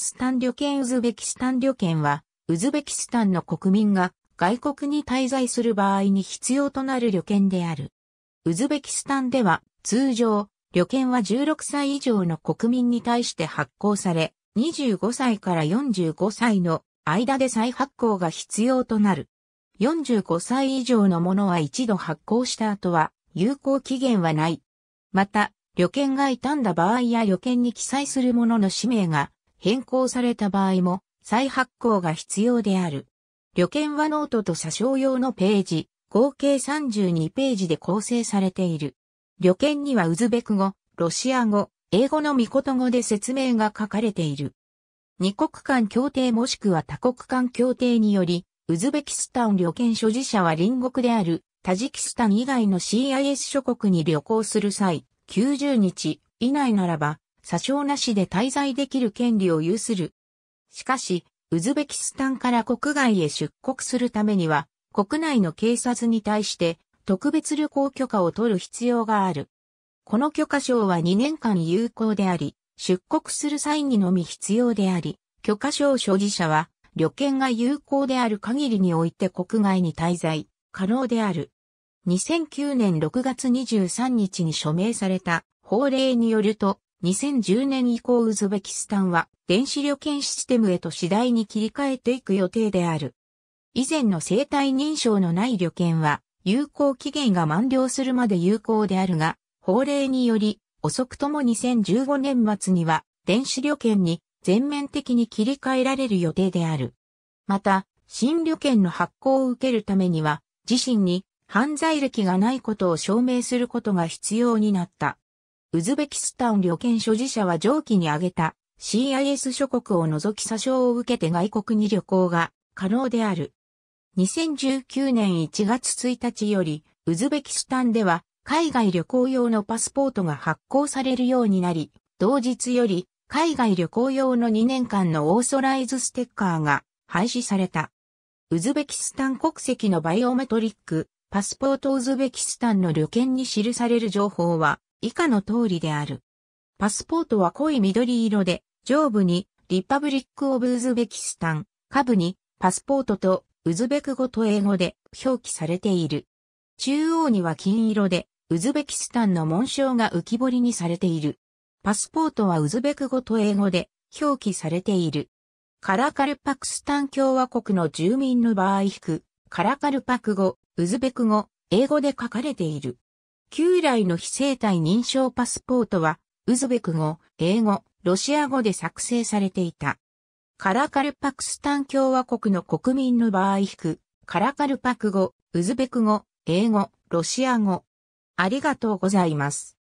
キスタン旅券ウズベキスタン旅券は、ウズベキスタンの国民が外国に滞在する場合に必要となる旅券である。ウズベキスタンでは、通常、旅券は16歳以上の国民に対して発行され、25歳から45歳の間で再発行が必要となる。45歳以上のものは一度発行した後は、有効期限はない。また、旅券が傷んだ場合や旅券に記載するものの氏名が変更された場合も再発行が必要である。旅券はノートと車掌用のページ、合計32ページで構成されている。旅券にはウズベク語、ロシア語、英語のコト語で説明が書かれている。二国間協定もしくは多国間協定により、ウズベキスタン旅券所持者は隣国であるタジキスタン以外の CIS 諸国に旅行する際、90日以内ならば、詐称なしで滞在できる権利を有する。しかし、ウズベキスタンから国外へ出国するためには、国内の警察に対して特別旅行許可を取る必要がある。この許可証は2年間有効であり、出国する際にのみ必要であり、許可証所持者は旅券が有効である限りにおいて国外に滞在可能である。2009年6月23日に署名された法令によると、2010年以降ウズベキスタンは電子旅券システムへと次第に切り替えていく予定である。以前の生体認証のない旅券は有効期限が満了するまで有効であるが、法令により遅くとも2015年末には電子旅券に全面的に切り替えられる予定である。また、新旅券の発行を受けるためには、自身に犯罪歴がないことを証明することが必要になった。ウズベキスタン旅券所持者は上記に挙げた CIS 諸国を除き詐称を受けて外国に旅行が可能である。2019年1月1日より、ウズベキスタンでは海外旅行用のパスポートが発行されるようになり、同日より海外旅行用の2年間のオーソライズステッカーが廃止された。ウズベキスタン国籍のバイオメトリック、パスポートウズベキスタンの旅券に記される情報は、以下の通りである。パスポートは濃い緑色で、上部にリパブリック・オブ・ウズベキスタン、下部にパスポートとウズベク語と英語で表記されている。中央には金色で、ウズベキスタンの紋章が浮き彫りにされている。パスポートはウズベク語と英語で表記されている。カラカルパクスタン共和国の住民の場合引く、カラカルパク語、ウズベク語、英語で書かれている。旧来の非生体認証パスポートは、ウズベク語、英語、ロシア語で作成されていた。カラカルパクスタン共和国の国民の場合引く、カラカルパク語、ウズベク語、英語、ロシア語。ありがとうございます。